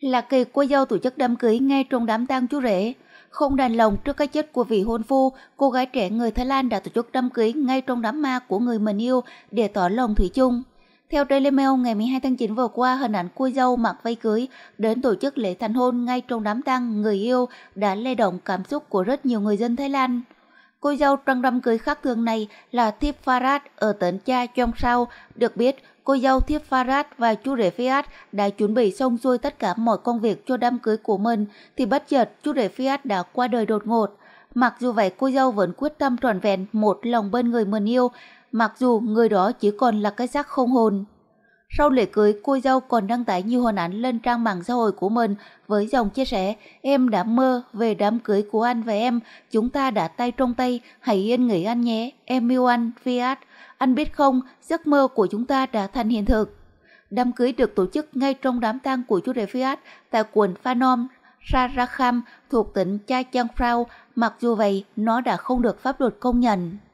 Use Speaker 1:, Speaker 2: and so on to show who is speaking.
Speaker 1: là Kỳ cô dâu tổ chức đám cưới ngay trong đám tang chú rể. Không đành lòng trước cái chết của vị hôn phu, cô gái trẻ người Thái Lan đã tổ chức đám cưới ngay trong đám ma của người mình yêu để tỏ lòng thủy chung. Theo Daily Mail, ngày 12 tháng 9 vừa qua, hình ảnh cô dâu mặc váy cưới đến tổ chức lễ thành hôn ngay trong đám tang người yêu đã lay động cảm xúc của rất nhiều người dân Thái Lan. Cô dâu trăng râm cưới khác thường này là Thiếp Farad ở tỉnh cha trong sau. Được biết, cô dâu Thiếp Farad và chú rể Fiat đã chuẩn bị xong xuôi tất cả mọi công việc cho đám cưới của mình, thì bất chợt chú rể Fiat đã qua đời đột ngột. Mặc dù vậy, cô dâu vẫn quyết tâm trọn vẹn một lòng bên người mình yêu, mặc dù người đó chỉ còn là cái xác không hồn. Sau lễ cưới, cô dâu còn đăng tải nhiều hình ảnh lên trang mạng xã hội của mình với dòng chia sẻ Em đã mơ về đám cưới của anh và em, chúng ta đã tay trong tay, hãy yên nghỉ anh nhé, em yêu anh, Fiat. Anh biết không, giấc mơ của chúng ta đã thành hiện thực. Đám cưới được tổ chức ngay trong đám tang của chú rể Fiat tại quận Phanom, Sarakham thuộc tỉnh Chai Prao. Mặc dù vậy, nó đã không được pháp luật công nhận.